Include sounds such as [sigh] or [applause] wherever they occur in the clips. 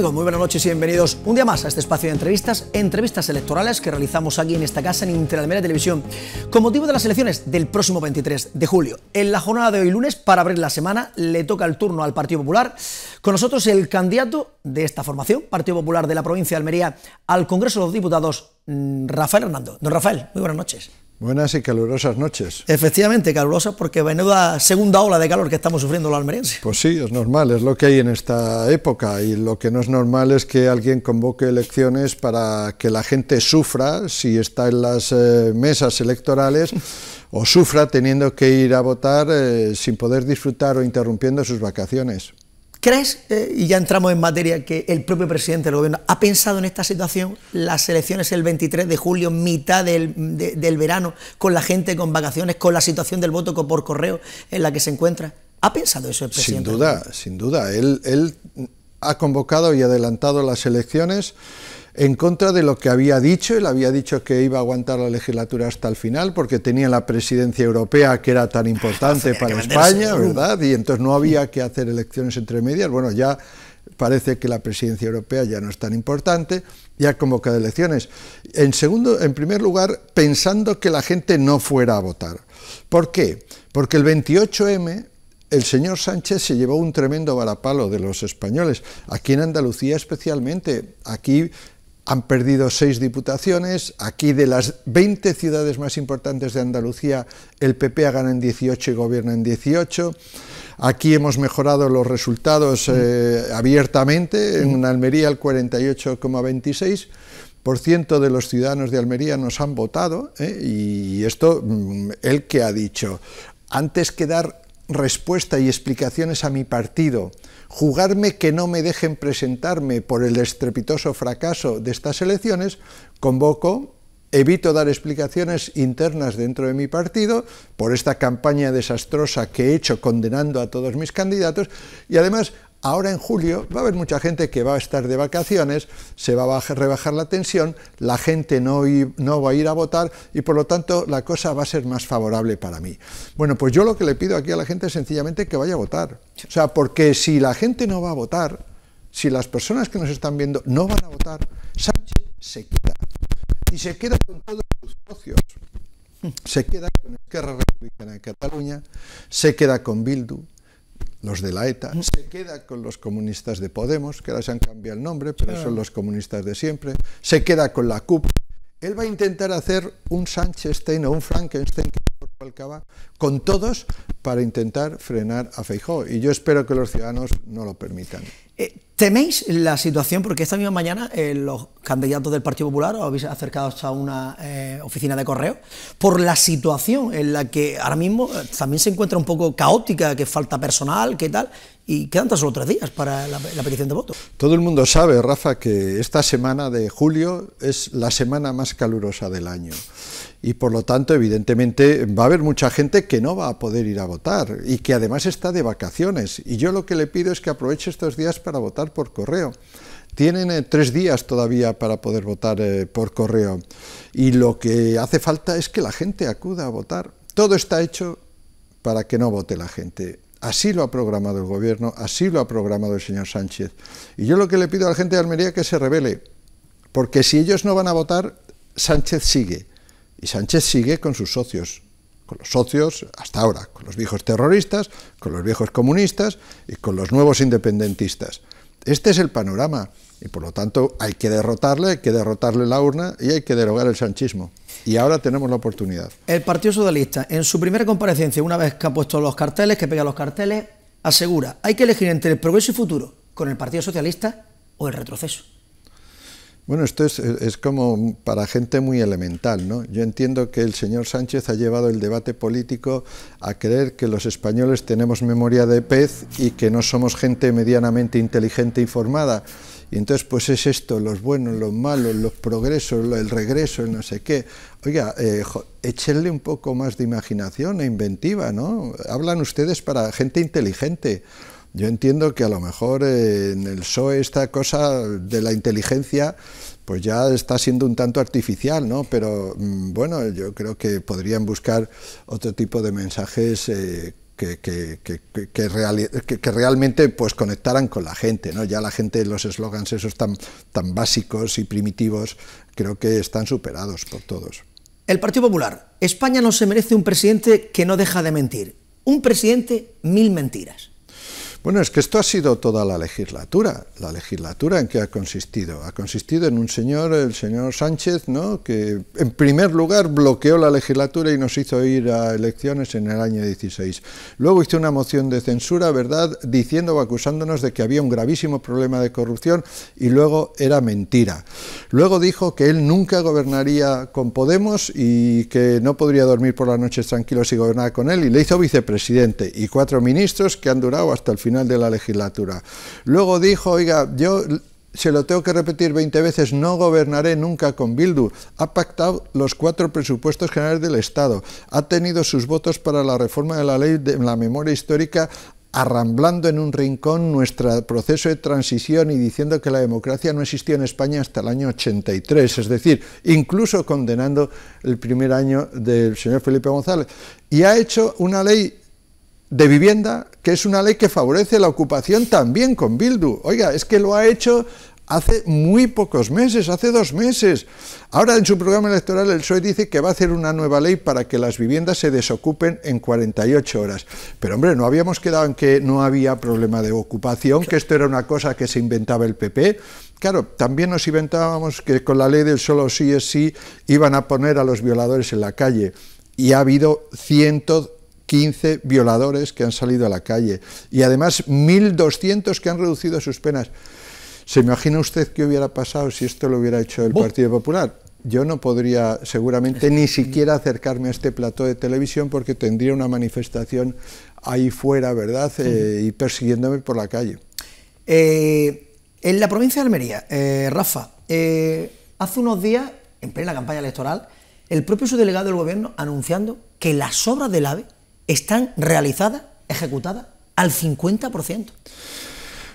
Muy buenas noches y bienvenidos un día más a este espacio de entrevistas, entrevistas electorales que realizamos aquí en esta casa en Interalmera Televisión con motivo de las elecciones del próximo 23 de julio. En la jornada de hoy lunes, para abrir la semana, le toca el turno al Partido Popular. Con nosotros el candidato de esta formación, Partido Popular de la provincia de Almería, al Congreso de los Diputados, mm, Rafael Hernando. Don Rafael, muy buenas noches. Buenas y calurosas noches. Efectivamente, calurosas porque venuda segunda ola de calor que estamos sufriendo los almerienses. Pues sí, es normal, es lo que hay en esta época y lo que no es normal es que alguien convoque elecciones para que la gente sufra si está en las eh, mesas electorales [laughs] o sufra teniendo que ir a votar eh, sin poder disfrutar o interrumpiendo sus vacaciones. ¿Crees, eh, y ya entramos en materia, que el propio presidente del gobierno ha pensado en esta situación? Las elecciones el 23 de julio, mitad del, del verano, con la gente con vacaciones, con la situación del voto por correo en la que se encuentra. ¿Ha pensado eso el presidente? Sin duda, sin duda. Él, él ha convocado y adelantado las elecciones en contra de lo que había dicho. Él había dicho que iba a aguantar la legislatura hasta el final porque tenía la presidencia europea que era tan importante para España, ¿verdad? Y entonces no había que hacer elecciones entre medias. Bueno, ya parece que la presidencia europea ya no es tan importante, ya ha convocado elecciones. En segundo, en primer lugar, pensando que la gente no fuera a votar. ¿Por qué? Porque el 28M el señor Sánchez se llevó un tremendo varapalo de los españoles, aquí en Andalucía especialmente. Aquí han perdido seis diputaciones, aquí de las 20 ciudades más importantes de Andalucía el PP ha ganado en 18 y gobierna en 18, aquí hemos mejorado los resultados mm. eh, abiertamente, en mm. Almería el 48,26%, de los ciudadanos de Almería nos han votado eh, y esto mm, el que ha dicho antes que dar respuesta y explicaciones a mi partido jugarme que no me dejen presentarme por el estrepitoso fracaso de estas elecciones, convoco evito dar explicaciones internas dentro de mi partido por esta campaña desastrosa que he hecho condenando a todos mis candidatos y además Ahora en julio va a haber mucha gente que va a estar de vacaciones, se va a rebajar la tensión, la gente no, va a ir a votar y por lo tanto la cosa va a ser más favorable para mí. Bueno, pues yo lo que le pido aquí a la gente es sencillamente que vaya a votar. O sea, porque si la gente no va a votar, si las personas que nos están viendo no van a votar, Sánchez se queda. Y se queda con todos sus socios. Hmm. Se queda con Esquerra Republicana de Cataluña, se queda con Bildu, los de la ETA, mm. se queda con los comunistas de Podemos, que ahora se han cambiado el nombre, pero son los comunistas de siempre, se queda con la CUP. Él va a intentar hacer un Sánchezstein o un Frankenstein con todos para intentar frenar a Feijóo. Y yo espero que los ciudadanos no lo permitan. Eh, ¿Teméis la situación? Porque esta misma mañana eh, los candidatos del Partido Popular os habéis acercado hasta una eh, oficina de correo por la situación en la que ahora mismo eh, también se encuentra un poco caótica, que falta personal, qué tal, y quedan tan solo tres días para la, petición de voto. Todo el mundo sabe, Rafa, que esta semana de julio es la semana más calurosa del año y por lo tanto, evidentemente, va a haber mucha gente que no va a poder ir a votar y que además está de vacaciones. Y yo lo que le pido es que aproveche estos días para votar por correo. Tienen eh, tres días todavía para poder votar eh, por correo y lo que hace falta es que la gente acuda a votar. Todo está hecho para que no vote la gente. Así lo ha programado el gobierno, así lo ha programado el señor Sánchez. Y yo lo que le pido a la gente de Almería es que se revele, porque si ellos no van a votar, Sánchez sigue. Y Sánchez sigue con sus socios, con los socios hasta ahora, con los viejos terroristas, con los viejos comunistas y con los nuevos independentistas. Este es el panorama y por lo tanto hay que derrotarle, hay que derrotarle la urna y hay que derogar el sanchismo. Y ahora tenemos la oportunidad. El Partido Socialista, en su primera comparecencia, una vez que ha puesto los carteles, que pega los carteles, asegura, hay que elegir entre el progreso y futuro con el Partido Socialista o el retroceso. Bueno, esto es, como para gente muy elemental, ¿no? Yo entiendo que el señor Sánchez ha llevado el debate político a creer que los españoles tenemos memoria de pez y que no somos gente medianamente inteligente e informada. Y entonces, pues es esto, los buenos, los malos, los progresos, el regreso, el no sé qué. Oiga, eh, échenle un poco más de imaginación e inventiva, ¿no? Hablan ustedes para gente inteligente. Yo entiendo que a lo mejor eh, en el PSOE esta cosa de la inteligencia pues ya está siendo un tanto artificial, ¿no? Pero mm, bueno, yo creo que podrían buscar otro tipo de mensajes eh, que, que, realmente pues conectaran con la gente. ¿no? Ya la gente, los eslogans esos tan, tan básicos y primitivos, creo que están superados por todos. El Partido Popular. España no se merece un presidente que no deja de mentir. Un presidente mil mentiras. Bueno, es que esto ha sido toda la legislatura. La legislatura en qué ha consistido. Ha consistido en un señor, el señor Sánchez, ¿no? que en primer lugar bloqueó la legislatura y nos hizo ir a elecciones en el año 16. Luego hizo una moción de censura, ¿verdad?, diciendo o acusándonos de que había un gravísimo problema de corrupción y luego era mentira. Luego dijo que él nunca gobernaría con Podemos y que no podría dormir por las noches tranquilos si gobernar con él y le hizo vicepresidente y cuatro ministros que han durado hasta el final de la legislatura. Luego dijo, oiga, yo se lo tengo que repetir 20 veces, no gobernaré nunca con Bildu. Ha pactado los cuatro presupuestos generales del Estado. Ha tenido sus votos para la reforma de la ley de la memoria histórica arramblando en un rincón nuestro proceso de transición y diciendo que la democracia no existía en España hasta el año 83, es decir, incluso condenando el primer año del señor Felipe González. Y ha hecho una ley de vivienda, que es una ley que favorece la ocupación también con Bildu. Oiga, es que lo ha hecho hace muy pocos meses, hace dos meses. Ahora en su programa electoral el PSOE dice que va a hacer una nueva ley para que las viviendas se desocupen en 48 horas. Pero hombre, no habíamos quedado en que no había problema de ocupación, que esto era una cosa que se inventaba el PP. Claro, también nos inventábamos que con la ley del solo sí es sí iban a poner a los violadores en la calle. Y ha habido cientos 15 violadores que han salido a la calle y además 1.200 que han reducido sus penas. ¿Se imagina usted qué hubiera pasado si esto lo hubiera hecho el Partido Popular? Yo no podría seguramente ni siquiera acercarme a este plató de televisión porque tendría una manifestación ahí fuera, ¿verdad? Eh, y persiguiéndome por la calle. Eh, en la provincia de Almería, eh, Rafa, hace unos días, en plena campaña electoral, el propio subdelegado del gobierno anunciando que las obras del AVE están realizadas, ejecutadas al 50%.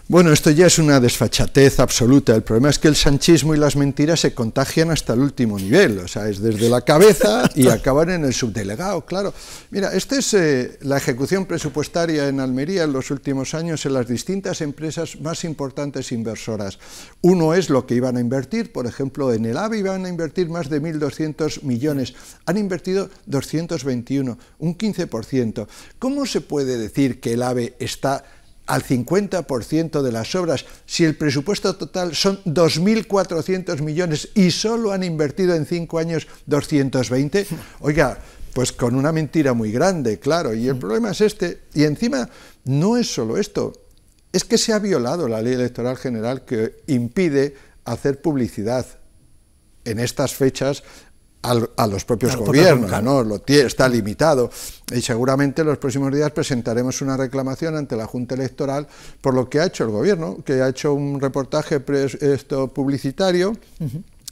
Bueno, esto ya es una desfachatez absoluta. El problema es que el sanchismo y las mentiras se contagian hasta el último nivel, o sea, es desde la cabeza y acaban en el subdelegado, claro. Mira, esta es eh, la ejecución presupuestaria en Almería en los últimos años en las distintas empresas más importantes inversoras. Uno es lo que iban a invertir, por ejemplo, en el AVE iban a invertir más de 1.200 millones, han invertido 221, un 15%. ¿Cómo se puede decir que el AVE está al 50% de las obras, si el presupuesto total son 2.400 millones y solo han invertido en 5 años 220, oiga, pues con una mentira muy grande, claro, y el problema es este, y encima no es solo esto, es que se ha violado la ley electoral general que impide hacer publicidad en estas fechas a los propios gobiernos, ¿no? Lo está limitado. Y seguramente en los próximos días presentaremos una reclamación ante la Junta Electoral por lo que ha hecho el gobierno, que ha hecho un reportaje esto publicitario.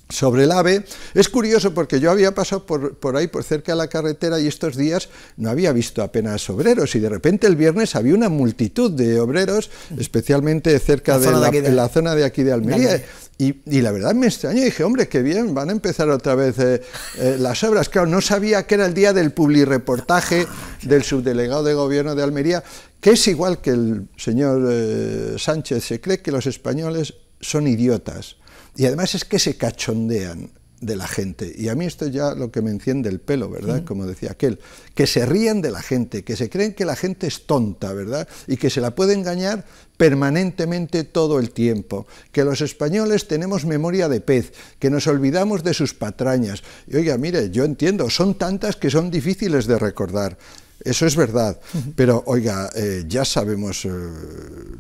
sobre el AVE. Es curioso porque yo había pasado por, por, ahí, por cerca de la carretera, y estos días no había visto apenas obreros. Y de repente el viernes había una multitud de obreros, especialmente cerca de, la, zona de aquí de Almería. Y, la verdad me extrañó dije, hombre, qué bien, van a empezar otra vez eh, eh, las obras. Claro, no sabía que era el día del publireportaje del subdelegado de gobierno de Almería, que es igual que el señor eh, Sánchez, se cree que los españoles son idiotas. Y además es que se cachondean de la gente. Y a mí esto ya lo que me enciende el pelo, ¿verdad? Como decía aquel, que se ríen de la gente, que se creen que la gente es tonta, ¿verdad? Y que se la puede engañar permanentemente todo el tiempo, que los españoles tenemos memoria de pez, que nos olvidamos de sus patrañas. Y oiga, mire, yo entiendo, son tantas que son difíciles de recordar. Eso es verdad, pero oiga, eh, ya sabemos eh,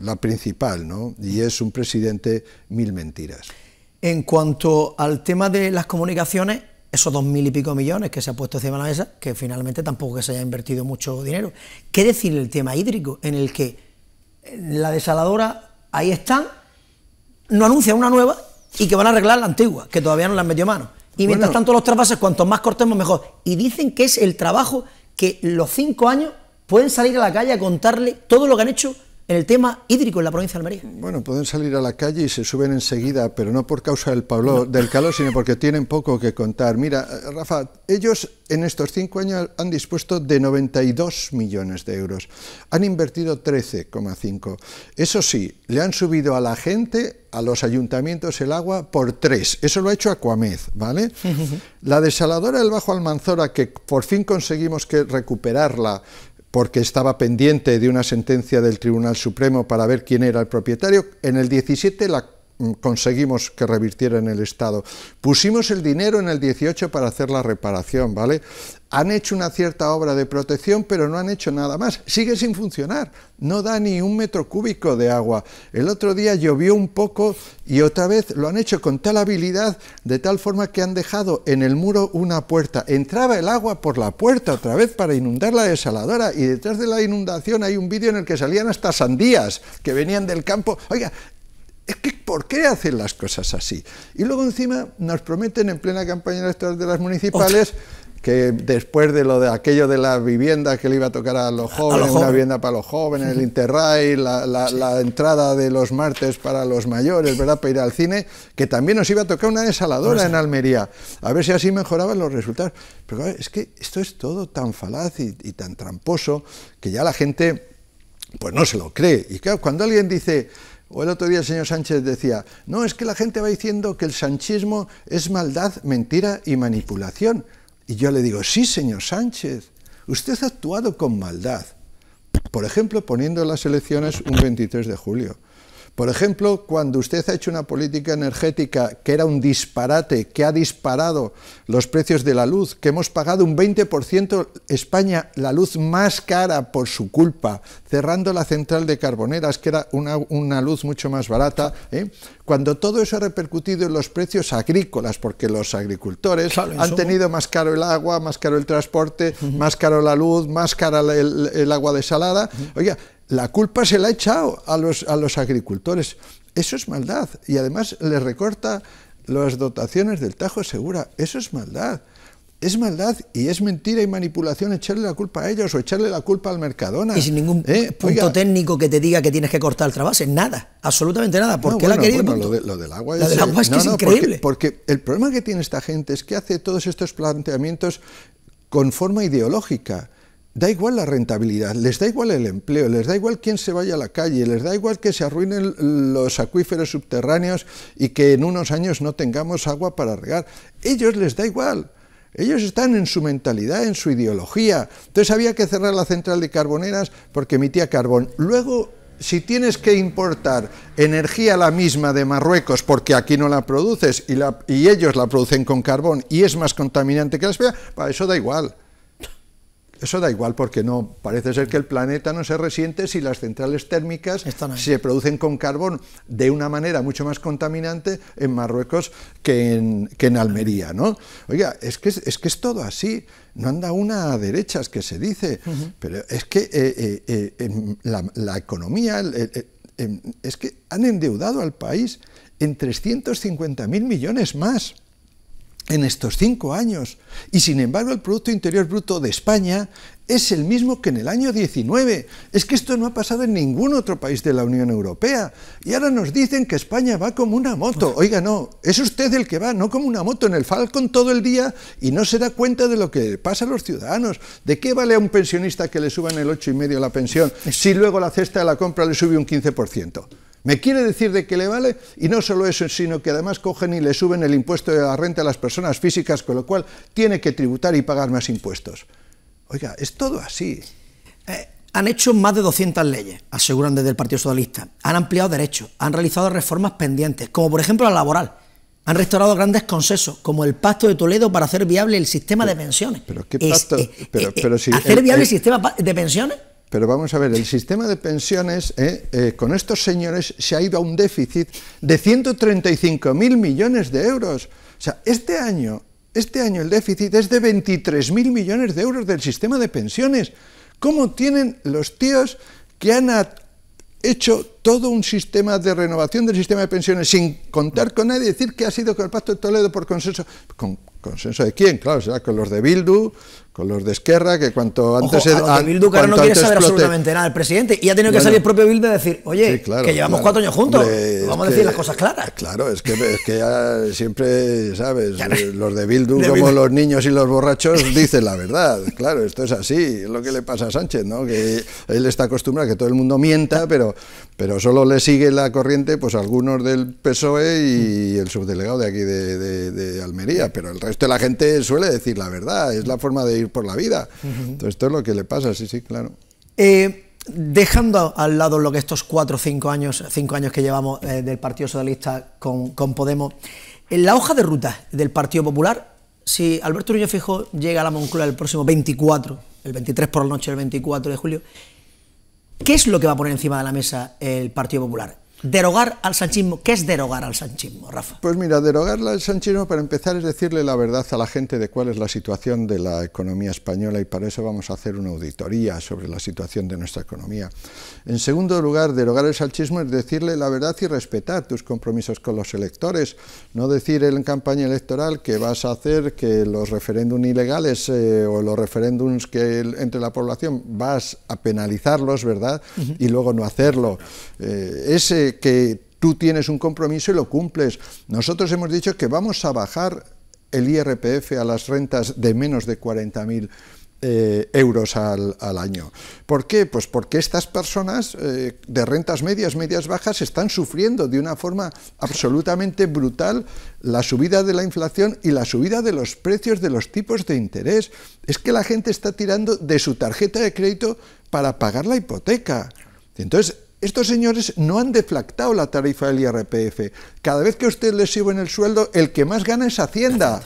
la principal, ¿no? Y es un presidente mil mentiras. En cuanto al tema de las comunicaciones, esos dos mil y pico millones que se ha puesto encima de la mesa, que finalmente tampoco que se haya invertido mucho dinero. ¿Qué decir el tema hídrico? En el que la desaladora, ahí están, no anuncia una nueva y que van a arreglar la antigua, que todavía no la han metido mano. Y mientras tanto los trasvases, cuanto más cortemos, mejor. Y dicen que es el trabajo que los cinco años pueden salir a la calle a contarle todo lo que han hecho el tema hídrico en la provincia de Almería? Bueno, pueden salir a la calle y se suben enseguida, pero no por causa del, del calor, sino porque tienen poco que contar. Mira, Rafa, ellos en estos cinco años han dispuesto de 92 millones de euros. Han invertido 13,5. Eso sí, le han subido a la gente, a los ayuntamientos, el agua por tres. Eso lo ha hecho Acuamez, ¿vale? [laughs] La desaladora del Bajo Almanzora, que por fin conseguimos que recuperarla porque estaba pendiente de una sentencia del Tribunal Supremo para ver quién era el propietario. En el 17 la mm, conseguimos que revirtiera en el Estado. Pusimos el dinero en el 18 para hacer la reparación, ¿vale? han hecho una cierta obra de protección, pero no han hecho nada más. Sigue sin funcionar, no da ni un metro cúbico de agua. El otro día llovió un poco y otra vez lo han hecho con tal habilidad, de tal forma que han dejado en el muro una puerta. Entraba el agua por la puerta otra vez para inundar la desaladora y detrás de la inundación hay un vídeo en el que salían hasta sandías que venían del campo. Oiga, es que, ¿por qué hacen las cosas así? Y luego encima nos prometen en plena campaña electoral de las municipales que después de lo de aquello de la vivienda que le iba a tocar a los jóvenes, una vivienda para los jóvenes, el Interrail, la, entrada de los martes para los mayores, ¿verdad? Para ir al cine, que también nos iba a tocar una desaladora pues en Almería, a ver si así mejoraban los resultados. Pero es que esto es todo tan falaz y, y tan tramposo que ya la gente pues no se lo cree. Y claro, cuando alguien dice, o el otro día el señor Sánchez decía, no, es que la gente va diciendo que el sanchismo es maldad, mentira y manipulación. Y yo le digo, sí, señor Sánchez, usted ha actuado con maldad. Por ejemplo, poniendo las elecciones un 23 de julio. Por ejemplo, cuando usted ha hecho una política energética que era un disparate, que ha disparado los precios de la luz, que hemos pagado un 20% España la luz más cara por su culpa, cerrando la central de Carboneras, que era una, luz mucho más barata, ¿eh? cuando todo eso ha repercutido en los precios agrícolas, porque los agricultores han tenido más caro el agua, más caro el transporte, más caro la luz, más cara el, agua desalada. Oiga, la culpa se la ha echado a los, a los agricultores. Eso es maldad. Y además le recorta las dotaciones del Tajo Segura. Eso es maldad. Es maldad y es mentira y manipulación echarle la culpa a ellos o echarle la culpa al Mercadona. Y sin ningún ¿Eh? punto técnico que te diga que tienes que cortar el trabase, nada, absolutamente nada. ¿Por qué la querido? lo, del agua, eh, es, que es increíble. porque el problema que tiene esta gente es que hace todos estos planteamientos con forma ideológica da igual la rentabilidad, les da igual el empleo, les da igual quién se vaya a la calle, les da igual que se arruinen los acuíferos subterráneos y que en unos años no tengamos agua para regar. Ellos les da igual. Ellos están en su mentalidad, en su ideología. Entonces había que cerrar la central de carboneras porque emitía carbón. Luego, si tienes que importar energía la misma de Marruecos porque aquí no la produces y, ellos la producen con carbón y es más contaminante que la espera, para eso da igual eso da igual porque no, parece ser que el planeta no se resiente si las centrales térmicas se producen con carbón de una manera mucho más contaminante en Marruecos que en, que en Almería, ¿no? Oiga, es que es, que es todo así, no anda una a derechas que se dice, pero es que eh, eh, eh, em, la, la, economía, em, es que han endeudado al país en 350.000 millones más en estos cinco años. Y sin embargo el Producto Interior Bruto de España es el mismo que en el año 19. Es que esto no ha pasado en ningún otro país de la Unión Europea. Y ahora nos dicen que España va como una moto. Oiga, no, es usted el que va, no como una moto en el Falcon todo el día y no se da cuenta de lo que pasa a los ciudadanos. ¿De qué vale a un pensionista que le suban el 8,5 la pensión si luego la cesta de la compra le sube un 15%? Me quiere decir de qué le vale, y no solo eso, sino que además cogen y le suben el impuesto de la renta a las personas físicas, con lo cual tiene que tributar y pagar más impuestos. Oiga, es todo así. Eh, han hecho más de 200 leyes, aseguran desde el Partido Socialista. Han ampliado derechos, han realizado reformas pendientes, como por ejemplo la laboral. Han restaurado grandes consensos, como el Pacto de Toledo para hacer viable el sistema de pensiones. ¿Pero qué pacto? Eh, pero, eh, ¿Hacer viable el sistema de pensiones? Pero vamos a ver, el sistema de pensiones eh, eh, con estos señores se ha ido a un déficit de 135.000 millones de euros. O sea, este año, este año el déficit es de 23.000 millones de euros del sistema de pensiones. ¿Cómo tienen los tíos que han hecho todo un sistema de renovación del sistema de pensiones sin contar con nadie, decir que ha sido con el Pacto de Toledo por consenso. ¿Con consenso de quién? Claro, será con los de Bildu, con los de Esquerra, que cuanto antes... Ojo, a Bildu que ahora no quiere saber absolutamente nada el presidente, y ha tenido que salir el propio Bildu a decir, oye, que llevamos cuatro años juntos, vamos a decir las cosas claras. Claro, es que, es que [laughs] siempre, ¿sabes? Los de Bildu, como los niños y los borrachos, [laughs] dicen la verdad. Claro, esto es así, es lo que le pasa a Sánchez, ¿no? Que él está acostumbrado a que todo el mundo mienta, pero, pero solo le sigue la corriente pues algunos del PSOE y mm. el subdelegado de aquí de, de, de Almería, pero el resto de la gente suele decir la verdad, es la forma de por la vida. Entonces, esto es lo que le pasa, sí, sí, claro. Eh, dejando al lado lo que estos cuatro o cinco años, cinco años que llevamos eh, del Partido Socialista con, Podemos, en la hoja de ruta del Partido Popular, si Alberto Núñez Fijo llega a la Moncloa el próximo 24, el 23 por la noche, el 24 de julio, ¿qué es lo que va a poner encima de la mesa el Partido Popular? derogar al sanchismo. ¿Qué es derogar al sanchismo, Rafa? Pues mira, derogar al sanchismo para empezar es decirle la verdad a la gente de cuál es la situación de la economía española y para eso vamos a hacer una auditoría sobre la situación de nuestra economía. En segundo lugar, derogar el sanchismo es decirle la verdad y respetar tus compromisos con los electores, no decir en campaña electoral que vas a hacer que los referéndums ilegales eh, o los referéndums que entre la población vas a penalizarlos, ¿verdad? Y luego no hacerlo. Eh, ese que tú tienes un compromiso y lo cumples. Nosotros hemos dicho que vamos a bajar el IRPF a las rentas de menos de 40.000 eh, euros al, año. ¿Por qué? Pues porque estas personas eh, de rentas medias, medias bajas, están sufriendo de una forma absolutamente brutal la subida de la inflación y la subida de los precios de los tipos de interés. Es que la gente está tirando de su tarjeta de crédito para pagar la hipoteca. Entonces, estos señores no han deflactado la tarifa del IRPF. Cada vez que usted les sube en el sueldo, el que más gana es Hacienda.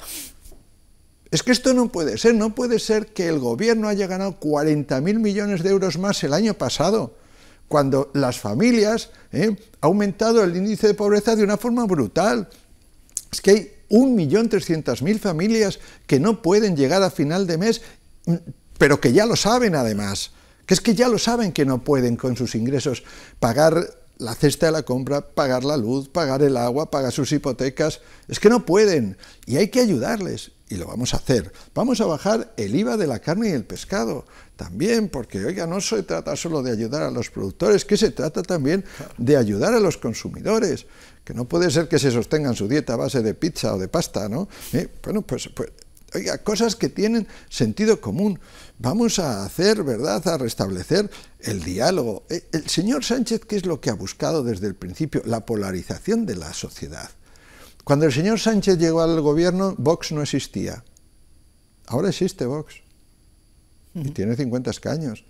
Es que esto no puede ser, no puede ser que el gobierno haya ganado 40.000 millones de euros más el año pasado, cuando las familias ¿eh? han aumentado el índice de pobreza de una forma brutal. Es que hay 1.300.000 familias que no pueden llegar a final de mes, pero que ya lo saben además que es que ya lo saben que no pueden con sus ingresos pagar la cesta de la compra, pagar la luz, pagar el agua, pagar sus hipotecas, es que no pueden y hay que ayudarles y lo vamos a hacer. Vamos a bajar el IVA de la carne y el pescado también, porque oiga, no se trata solo de ayudar a los productores, que se trata también de ayudar a los consumidores, que no puede ser que se sostengan su dieta a base de pizza o de pasta, ¿no? ¿Eh? bueno, pues, pues Oiga, cosas que tienen sentido común. Vamos a hacer, ¿verdad?, a restablecer el diálogo. Eh, el señor Sánchez, ¿qué es lo que ha buscado desde el principio? La polarización de la sociedad. Cuando el señor Sánchez llegó al gobierno, Vox no existía. Ahora existe Vox. Y tiene 50 escaños.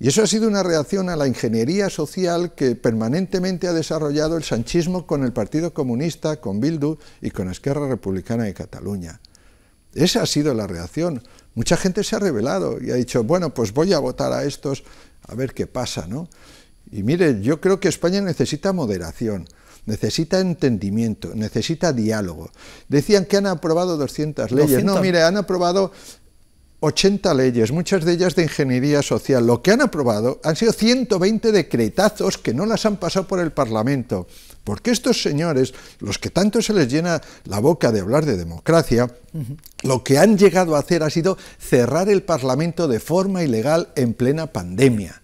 Y eso ha sido una reacción a la ingeniería social que permanentemente ha desarrollado el sanchismo con el Partido Comunista, con Bildu y con la Esquerra Republicana de Cataluña. Esa ha sido la reacción. Mucha gente se ha revelado y ha dicho, bueno, pues voy a votar a estos a ver qué pasa, ¿no? Y mire, yo creo que España necesita moderación, necesita entendimiento, necesita diálogo. Decían que han aprobado 200 leyes. No, mire, han aprobado 80 leyes, muchas de ellas de ingeniería social. Lo que han aprobado han sido 120 decretazos que no las han pasado por el Parlamento. Porque estos señores, los que tanto se les llena la boca de hablar de democracia, lo que han llegado a hacer ha sido cerrar el Parlamento de forma ilegal en plena pandemia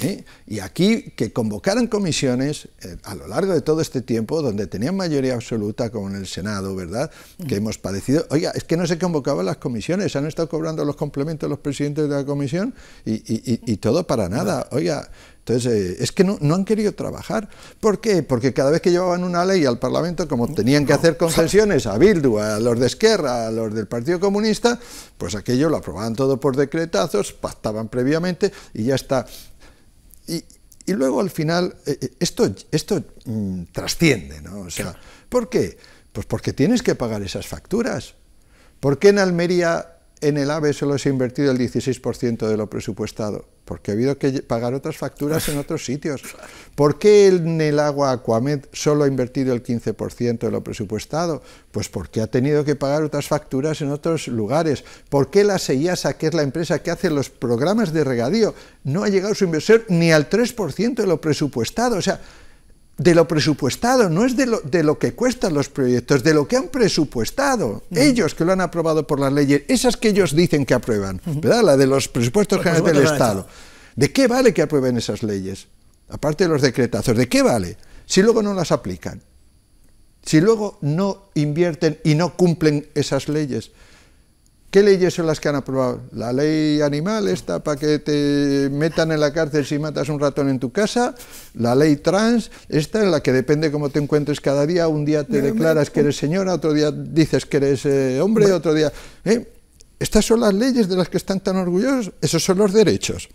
¿eh? Y aquí que convocaran comisiones eh, a lo largo de todo este tiempo, donde tenían mayoría absoluta, como en el Senado, ¿verdad? Que hemos padecido. Oiga, es que no se convocaban las comisiones, han estado cobrando los complementos los presidentes de la comisión y, todo para nada. Oiga, entonces, eh, es que no, han querido trabajar. ¿Por qué? Porque cada vez que llevaban una ley al Parlamento, como tenían que hacer concesiones a Bildu, a los de Esquerra, a los del Partido Comunista, pues aquello lo aprobaban todo por decretazos, pactaban previamente y ya está. Y, y luego al final, eh, eh, esto, esto mm, trasciende, ¿no? O sea, ¿por qué? Pues porque tienes que pagar esas facturas. ¿Por qué en Almería en el AVE solo se ha invertido el 16% de lo presupuestado, porque ha habido que pagar otras facturas en otros sitios. ¿Por qué en el agua Aquamed solo ha invertido el 15% de lo presupuestado? Pues porque ha tenido que pagar otras facturas en otros lugares. ¿Por qué la SEIASA, que es la empresa que hace los programas de regadío, no ha llegado a su inversor ni al 3% de lo presupuestado? O sea, de lo presupuestado, no es de lo, que cuestan los proyectos, de lo que han presupuestado. Mm. Ellos que lo han aprobado por las leyes, esas que ellos dicen que aprueban, ¿verdad? La de los presupuestos generales del Estado. ¿De qué vale que aprueben esas leyes? Aparte de los decretazos, ¿de qué vale? Si luego no las aplican, si luego no invierten y no cumplen esas leyes. ¿Qué leyes son las que han aprobado? ¿La ley animal esta para que te metan en la cárcel si matas un ratón en tu casa? ¿La ley trans esta en la que depende cómo te encuentres cada día? Un día te declaras que eres señora, otro día dices que eres eh, hombre, otro día... Eh, estas son las leyes de las que están tan orgullosos, esos son los derechos.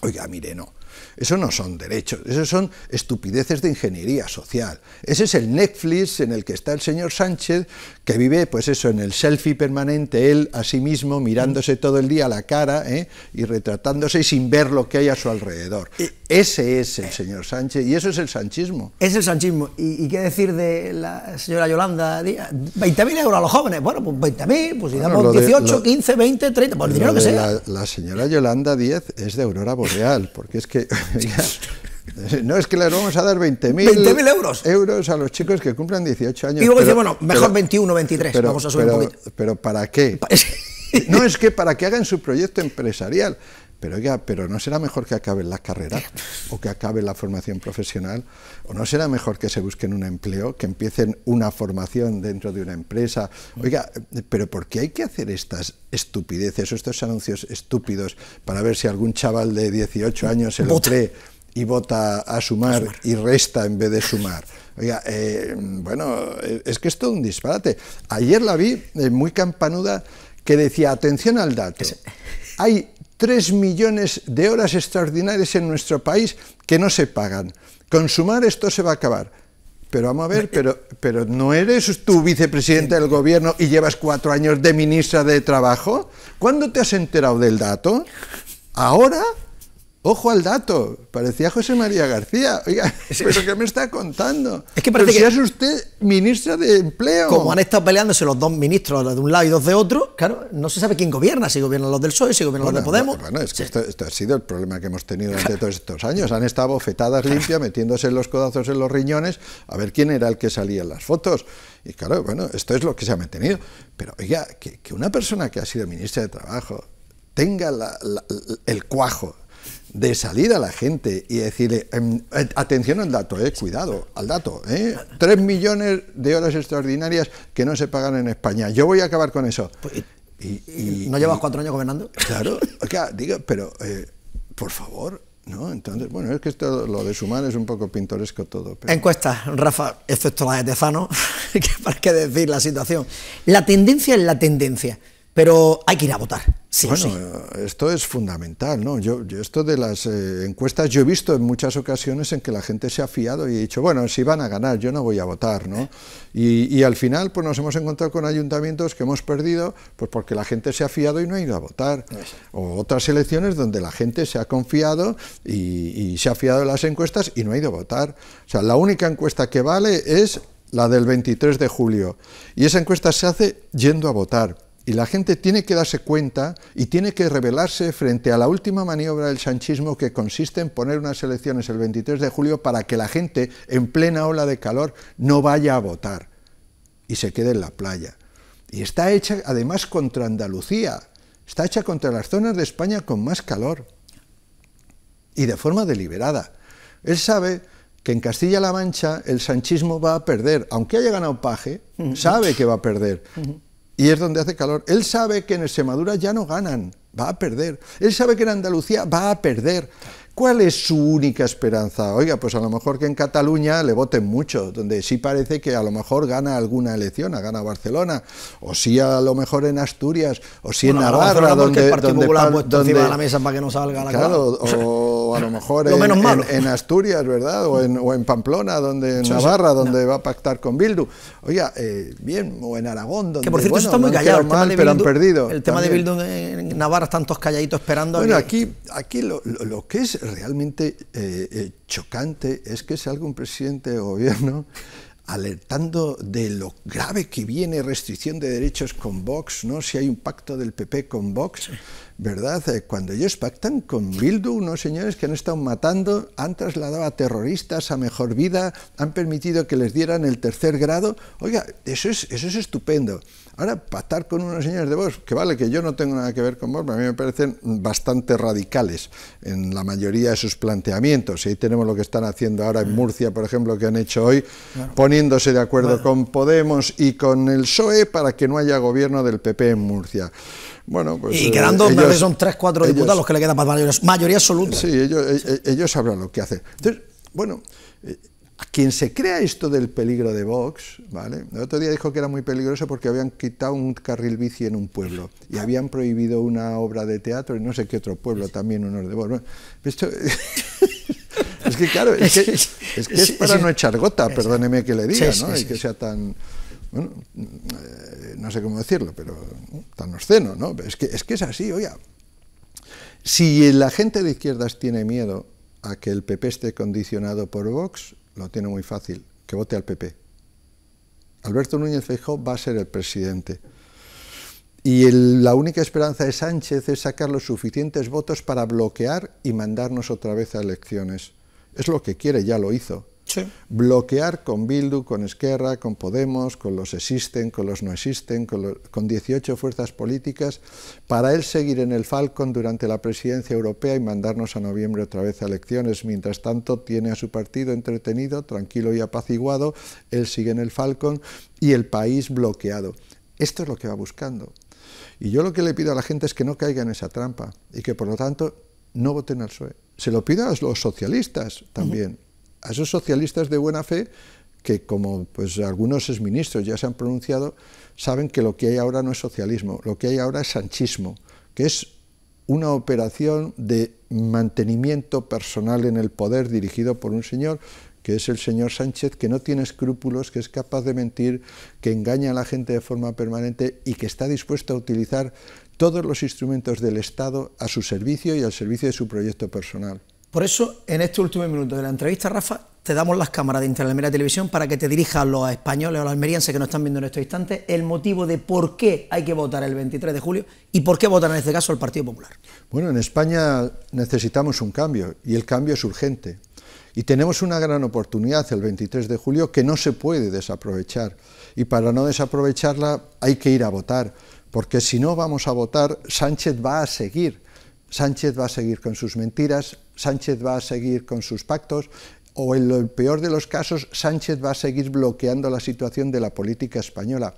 Oiga, mire, no. Eso no son derechos, esos son estupideces de ingeniería social. Ese es el Netflix en el que está el señor Sánchez, que vive, pues eso, en el selfie permanente, él a sí mismo, mirándose mm. todo el día a la cara ¿eh? y retratándose sin ver lo que hay a su alrededor. Ese es el señor Sánchez y eso es el sanchismo. Es el sanchismo. ¿Y, qué decir de la señora Yolanda Díaz? 20.000 euros a los jóvenes. Bueno, pues 20.000, pues si 18, 15, 20, 30, por el dinero que sea. La, la señora Yolanda Díaz es de Aurora Boreal, porque es que... [laughs] [laughs] No, es que les vamos a dar 20.000 euros. a los chicos que cumplan 18 años. Y luego dice, bueno, mejor 21, 23, pero, vamos a subir un poquito. Pero ¿para qué? [laughs] no es que para que hagan su proyecto empresarial. Pero oiga, pero ¿no será mejor que acaben la carrera o que acaben la formación profesional? ¿O no será mejor que se busquen un empleo, que empiecen una formación dentro de una empresa? Oiga, pero ¿por qué hay que hacer estas estupideces o estos anuncios estúpidos para ver si algún chaval de 18 años se lo cree? y vota a sumar, y resta en vez de sumar. Oiga, eh, bueno, eh, es que es todo un disparate. Ayer la vi eh, muy campanuda que decía, atención al dato, hay 3 millones de horas extraordinarias en nuestro país que no se pagan. Con sumar esto se va a acabar. Pero vamos a ver, pero, pero no eres tú vicepresidente del gobierno y llevas cuatro años de ministra de Trabajo. ¿Cuándo te has enterado del dato? Ahora Ojo al dato, parecía José María García. Oiga, [laughs] ¿pero qué me está contando? Es que parece que. Si es usted ministro de Empleo. Como han estado peleándose los dos ministros, de un lado y dos de otro, claro, no se sabe quién gobierna, si gobiernan los del PSOE, si gobiernan los de Podemos. Bueno, es que esto, ha sido el problema que hemos tenido durante [laughs] todos estos años. Han estado bofetadas limpias, metiéndose los codazos en los riñones, a ver quién era el que salía en las fotos. Y claro, bueno, esto es lo que se ha mantenido. Pero oiga, que, una persona que ha sido ministra de Trabajo tenga el cuajo de salir a la gente y decirle, em, eh, atención al dato, eh, cuidado al dato, eh, 3 millones de horas extraordinarias que no se pagan en España, yo voy a acabar con eso. Pues, y, ¿No llevas cuatro años gobernando? Claro, [laughs] digo, pero eh, por favor, ¿no? Entonces, bueno, es que esto, lo de sumar es un poco pintoresco todo. Pero... Encuestas, Rafa, excepto la de Tezano, [laughs] para qué decir la situación. La tendencia es la tendencia pero hay que ir a votar. Sí bueno, eh, esto es fundamental, ¿no? Yo, yo esto de las eh, encuestas, yo he visto en muchas ocasiones en que la gente se ha fiado y ha dicho, bueno, si van a ganar, yo no voy a votar, ¿no? [laughs] Y, al final, pues nos hemos encontrado con ayuntamientos que hemos perdido, pues porque la gente se ha fiado y no ha ido a votar. O otras elecciones donde la gente se ha confiado y, y se ha fiado de las encuestas y no ha ido a votar. O sea, la única encuesta que vale es la del 23 de julio. Y esa encuesta se hace yendo a votar. Y la gente tiene que darse cuenta y tiene que rebelarse frente a la última maniobra del sanchismo que consiste en poner unas elecciones el 23 de julio para que la gente en plena ola de calor no vaya a votar y se quede en la playa. Y está hecha además contra Andalucía, está hecha contra las zonas de España con más calor y de forma deliberada. Él sabe que en Castilla-La Mancha el sanchismo va a perder, aunque haya ganado paje, sabe que va a perder y es donde hace calor. Él sabe que en Extremadura ya no ganan, va a perder. Él sabe que en Andalucía va a perder. ¿Cuál es su única esperanza? Oiga, pues a lo mejor que en Cataluña le voten mucho, donde sí parece que a lo mejor gana alguna elección, gana Barcelona, o sí a lo mejor en Asturias, o sí en Navarra, donde, el Partido donde, encima de la mesa para que no salga la claro, O, a lo mejor [laughs] en, Asturias, ¿verdad? O en, Pamplona, donde en Navarra, donde va a pactar con Bildu. Oiga, eh, bien, o en Aragón, donde... por cierto, está muy callado, el pero han perdido. El tema de Bildu en Navarra tantos calladitos esperando... Bueno, aquí, aquí lo, que es realmente eh, eh, chocante es que salga un presidente de gobierno alertando de lo grave que viene restricción de derechos con Vox, ¿no? Si hay un pacto del PP con Vox, ¿verdad? Eh, cuando ellos pactan con Bildu, unos señores que han estado matando, han trasladado a terroristas a mejor vida, han permitido que les dieran el tercer grado. Oiga, eso es, eso es estupendo. Ahora, pactar con unos señores de Vox, que vale, que yo no tengo nada que ver con Vox, pero a mí me parecen bastante radicales en la mayoría de sus planteamientos. Y ahí tenemos lo que están haciendo ahora en mm. Murcia, por ejemplo, que han hecho hoy, poniéndose de acuerdo con Podemos y con el PSOE para que no haya gobierno del PP en Murcia. Bueno, pues, y quedando, eh, son tres, cuatro diputados los que le quedan para mayoría, mayoría absoluta. Sí, ellos, eh, ellos sabrán lo que hacen. Entonces, bueno, eh, quien se crea esto del peligro de Vox, ¿vale? El otro día dijo que era muy peligroso porque habían quitado un carril bici en un pueblo y habían prohibido una obra de teatro en no sé qué otro pueblo, también unos de Vox. [laughs] es que claro, es que es, que es para no echar gota, perdóneme que le diga, ¿no? Y que sea tan... Bueno, eh, no sé cómo decirlo, pero tan obsceno, ¿no? Es que es, que es así, oiga. Si la gente de izquierdas tiene miedo a que el PP esté condicionado por Vox, lo tiene muy fácil, que vote al PP. Alberto Núñez Feijóo va a ser el presidente. Y la única esperanza de Sánchez es sacar los suficientes votos para bloquear y mandarnos otra vez a elecciones. Es lo que quiere, ya lo hizo. Bloquear con Bildu, con Esquerra, con Podemos, con los existen, con los no existen, con, 18 fuerzas políticas, para él seguir en el Falcon durante la presidencia europea y mandarnos a noviembre otra vez a elecciones. Mientras tanto, tiene a su partido entretenido, tranquilo y apaciguado, él sigue en el Falcon y el país bloqueado. Esto es lo que va buscando. Y yo lo que le pido a la gente es que no caiga en esa trampa y que por lo tanto no voten al PSOE. Se lo pido a los socialistas también a esos socialistas de buena fe que como pues algunos exministros ya se han pronunciado, saben que lo que hay ahora no es socialismo, lo que hay ahora es sanchismo, que es una operación de mantenimiento personal en el poder dirigido por un señor que es el señor Sánchez, que no tiene escrúpulos, que es capaz de mentir, que engaña a la gente de forma permanente y que está dispuesto a utilizar todos los instrumentos del Estado a su servicio y al servicio de su proyecto personal. Por eso, en este último minuto de la entrevista, Rafa, te damos las cámaras de Interalmería Televisión para que te dirijas a los españoles, a los almerienses que nos están viendo en estos instantes, el motivo de por qué hay que votar el 23 de julio y por qué votar en este caso el Partido Popular. Bueno, en España necesitamos un cambio y el cambio es urgente. Y tenemos una gran oportunidad el 23 de julio que no se puede desaprovechar. Y para no desaprovecharla hay que ir a votar, porque si no vamos a votar, Sánchez va a seguir. Sánchez va a seguir con sus mentiras, Sánchez va a seguir con sus pactos o en lo peor de los casos Sánchez va a seguir bloqueando la situación de la política española.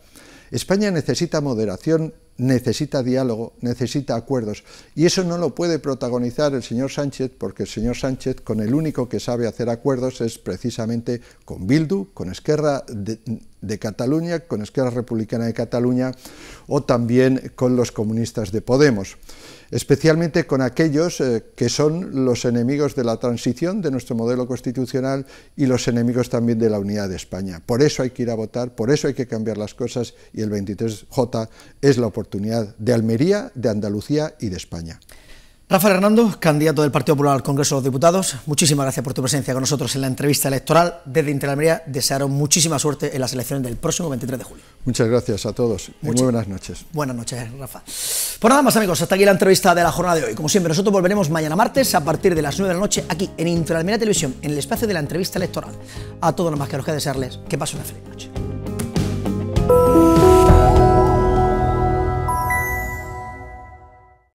España necesita moderación necesita diálogo, necesita acuerdos. Y eso no lo puede protagonizar el señor Sánchez, porque el señor Sánchez con el único que sabe hacer acuerdos es precisamente con Bildu, con Esquerra de, Cataluña, con Esquerra Republicana de Cataluña o también con los comunistas de Podemos especialmente con aquellos eh, que son los enemigos de la transición de nuestro modelo constitucional y los enemigos también de la unidad de España. Por eso hay que ir a votar, por eso hay que cambiar las cosas y el 23J es la oportunidad oportunidad de Almería, de Andalucía y de España. Rafa Hernando, candidato del Partido Popular al Congreso de los Diputados, muchísimas gracias por tu presencia con nosotros en la entrevista electoral. Desde Interalmería desearon muchísima suerte en las elecciones del próximo 23 de julio. Muchas gracias a todos muy buenas noches. Buenas noches, Rafa. por pues nada más, amigos, hasta aquí la entrevista de la jornada de hoy. Como siempre, nosotros volveremos mañana martes a partir de las 9 de la noche aquí en Interalmería Televisión, en el espacio de la entrevista electoral. A todos los más que los que desearles que pasen una feliz noche.